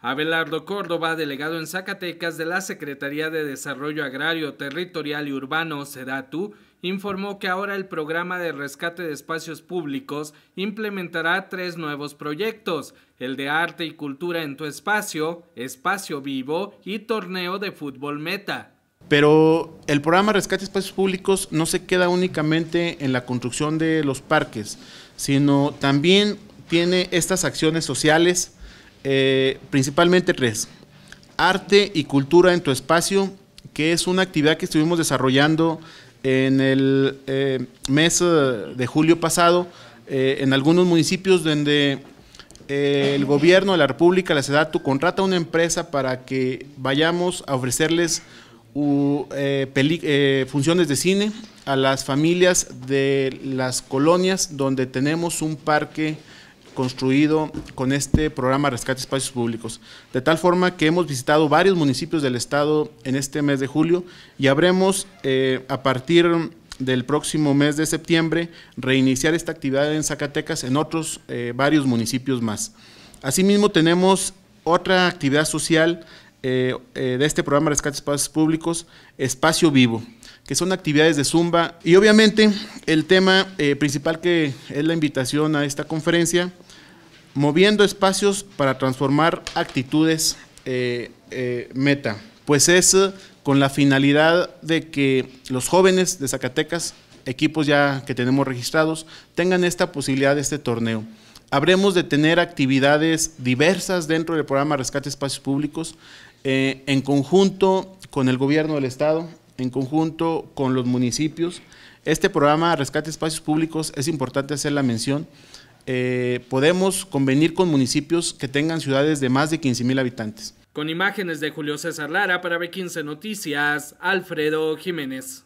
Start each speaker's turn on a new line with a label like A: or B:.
A: Abelardo Córdoba, delegado en Zacatecas de la Secretaría de Desarrollo Agrario, Territorial y Urbano, SEDATU, informó que ahora el programa de rescate de espacios públicos implementará tres nuevos proyectos, el de arte y cultura en tu espacio, espacio vivo y torneo de fútbol meta.
B: Pero el programa Rescate de Espacios Públicos no se queda únicamente en la construcción de los parques, sino también tiene estas acciones sociales eh, principalmente tres. Arte y cultura en tu espacio, que es una actividad que estuvimos desarrollando en el eh, mes eh, de julio pasado en algunos municipios donde el gobierno de la República, la SEDATU, contrata una empresa para que vayamos a ofrecerles funciones de cine a las familias de las colonias donde tenemos un parque construido con este programa Rescate Espacios Públicos, de tal forma que hemos visitado varios municipios del estado en este mes de julio y habremos eh, a partir del próximo mes de septiembre reiniciar esta actividad en Zacatecas en otros eh, varios municipios más. Asimismo tenemos otra actividad social eh, de este programa Rescate Espacios Públicos, Espacio Vivo, que son actividades de Zumba. Y obviamente el tema principal que es la invitación a esta conferencia moviendo espacios para transformar actitudes eh, eh, meta, pues es eh, con la finalidad de que los jóvenes de Zacatecas, equipos ya que tenemos registrados, tengan esta posibilidad de este torneo. Habremos de tener actividades diversas dentro del programa Rescate Espacios Públicos, en conjunto con el gobierno del estado, en conjunto con los municipios. Este programa Rescate Espacios Públicos es importante hacer la mención eh, podemos convenir con municipios que tengan ciudades de más de 15 mil habitantes.
A: Con imágenes de Julio César Lara para B15 Noticias, Alfredo Jiménez.